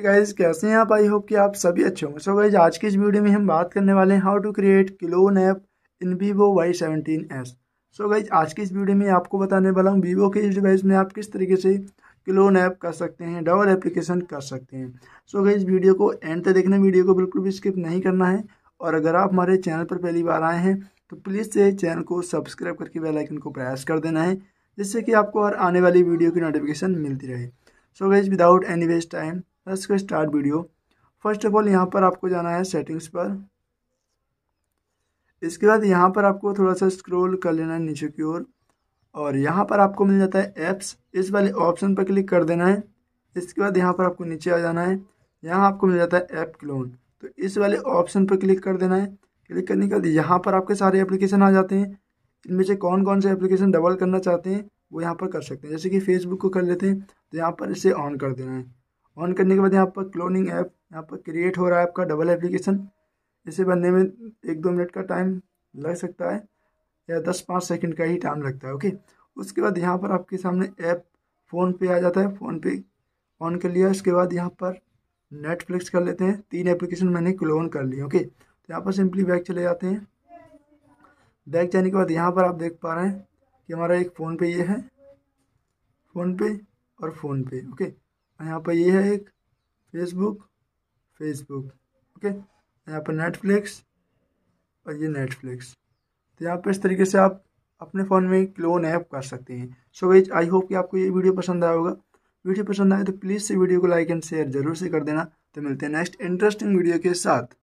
guys कैसे हैं आप आई होप कि आप सभी अच्छे होंगे सो गाइज आज की इस वीडियो में हम बात करने वाले हैं how to create clone app in Vivo Y seventeen S so guys आज की इस वीडियो में आपको बताने वाला हूँ वीवो के इस डिवाइस में आप किस तरीके से क्लोन ऐप कर सकते हैं डबल एप्लीकेशन कर सकते हैं सो गई गाइज वीडियो को एंड तक देखना वीडियो को बिल्कुल भी स्किप नहीं करना है और अगर आप हमारे चैनल पर पहली बार आए हैं तो प्लीज़ से चैनल को सब्सक्राइब करके बेलाइकन को प्रेस कर देना है जिससे कि आपको हर आने वाली वीडियो की नोटिफिकेशन मिलती रहे so guys without any waste time let's go start video first of all यहाँ पर आपको जाना है सेटिंग्स पर इसके बाद यहाँ पर आपको थोड़ा सा स्क्रॉल कर लेना है नीचे की ओर और, और यहाँ पर आपको मिल जाता है ऐप्स इस वाले ऑप्शन पर क्लिक कर देना है इसके बाद यहाँ पर आपको नीचे आ जाना है यहाँ आपको मिल जाता है ऐप क्लोन तो इस वाले ऑप्शन पर क्लिक कर देना है क्लिक करने के बाद यहाँ पर आपके सारे एप्लीकेशन आ जाते हैं इनमें से कौन कौन से एप्लीकेशन डबल करना चाहते हैं वो यहाँ पर कर सकते हैं जैसे कि फेसबुक को कर लेते हैं तो यहाँ पर इसे ऑन कर देना है ऑन करने के बाद यहाँ पर क्लोनिंग ऐप यहाँ पर क्रिएट हो रहा है आपका डबल एप्लीकेशन इसे बनने में एक दो मिनट का टाइम लग सकता है या दस पाँच सेकंड का ही टाइम लगता है ओके उसके बाद यहाँ पर आपके सामने ऐप फ़ोन पे आ जाता है फ़ोन पे ऑन कर लिया उसके बाद यहाँ पर नेटफ्लिक्स कर लेते हैं तीन एप्लीकेशन मैंने क्लोन कर लिया ओके तो यहाँ पर सिंपली बैग चले जाते हैं बैग जाने के बाद यहाँ पर आप देख पा रहे हैं कि हमारा एक फ़ोन पे ये है फ़ोन पे और फ़ोन पे ओके यहाँ पर ये है एक फेसबुक फेसबुक ओके यहाँ पर नेटफ्लिक्स और ये नेटफ्लिक्स तो यहाँ पर इस तरीके से आप अपने फ़ोन में क्लोन ऐप कर सकते हैं सो वेज आई होप कि आपको ये वीडियो पसंद आया होगा वीडियो पसंद आए तो प्लीज़ से वीडियो को लाइक एंड शेयर जरूर से कर देना तो मिलते हैं नेक्स्ट इंटरेस्टिंग वीडियो के साथ